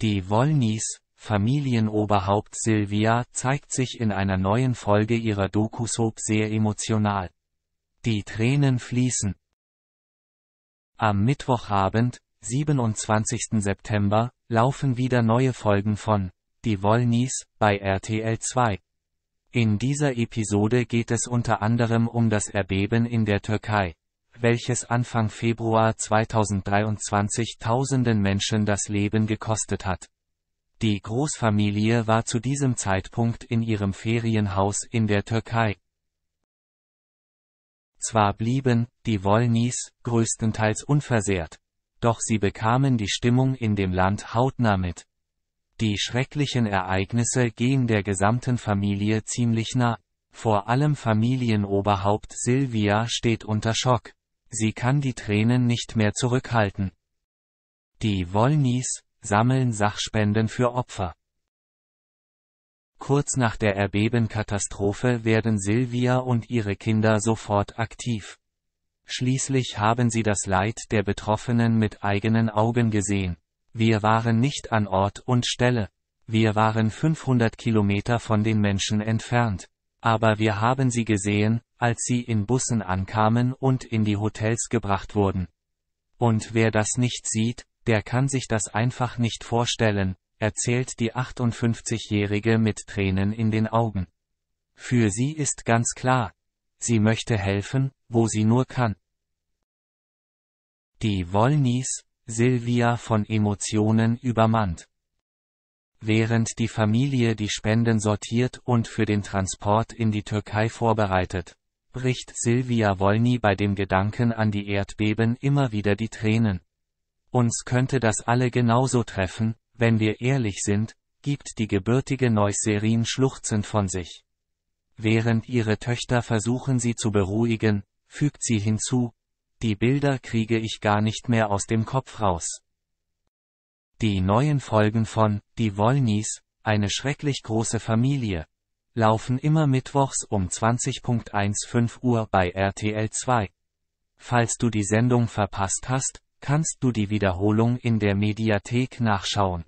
Die Wollnies, Familienoberhaupt Sylvia zeigt sich in einer neuen Folge ihrer Dokusoap sehr emotional. Die Tränen fließen. Am Mittwochabend, 27. September, laufen wieder neue Folgen von Die Wollnies bei RTL 2. In dieser Episode geht es unter anderem um das Erbeben in der Türkei welches Anfang Februar 2023 tausenden Menschen das Leben gekostet hat. Die Großfamilie war zu diesem Zeitpunkt in ihrem Ferienhaus in der Türkei. Zwar blieben die Wolnis größtenteils unversehrt, doch sie bekamen die Stimmung in dem Land hautnah mit. Die schrecklichen Ereignisse gehen der gesamten Familie ziemlich nah. Vor allem Familienoberhaupt Silvia steht unter Schock. Sie kann die Tränen nicht mehr zurückhalten. Die Wollnies sammeln Sachspenden für Opfer. Kurz nach der Erbebenkatastrophe werden Silvia und ihre Kinder sofort aktiv. Schließlich haben sie das Leid der Betroffenen mit eigenen Augen gesehen. Wir waren nicht an Ort und Stelle. Wir waren 500 Kilometer von den Menschen entfernt. Aber wir haben sie gesehen, als sie in Bussen ankamen und in die Hotels gebracht wurden. Und wer das nicht sieht, der kann sich das einfach nicht vorstellen, erzählt die 58-Jährige mit Tränen in den Augen. Für sie ist ganz klar, sie möchte helfen, wo sie nur kann. Die Wollnies, Silvia von Emotionen übermannt. Während die Familie die Spenden sortiert und für den Transport in die Türkei vorbereitet, bricht Silvia Wolny bei dem Gedanken an die Erdbeben immer wieder die Tränen. Uns könnte das alle genauso treffen, wenn wir ehrlich sind, gibt die gebürtige Neusserin schluchzend von sich. Während ihre Töchter versuchen sie zu beruhigen, fügt sie hinzu, die Bilder kriege ich gar nicht mehr aus dem Kopf raus. Die neuen Folgen von Die Wollnies, eine schrecklich große Familie, laufen immer mittwochs um 20.15 Uhr bei RTL 2. Falls du die Sendung verpasst hast, kannst du die Wiederholung in der Mediathek nachschauen.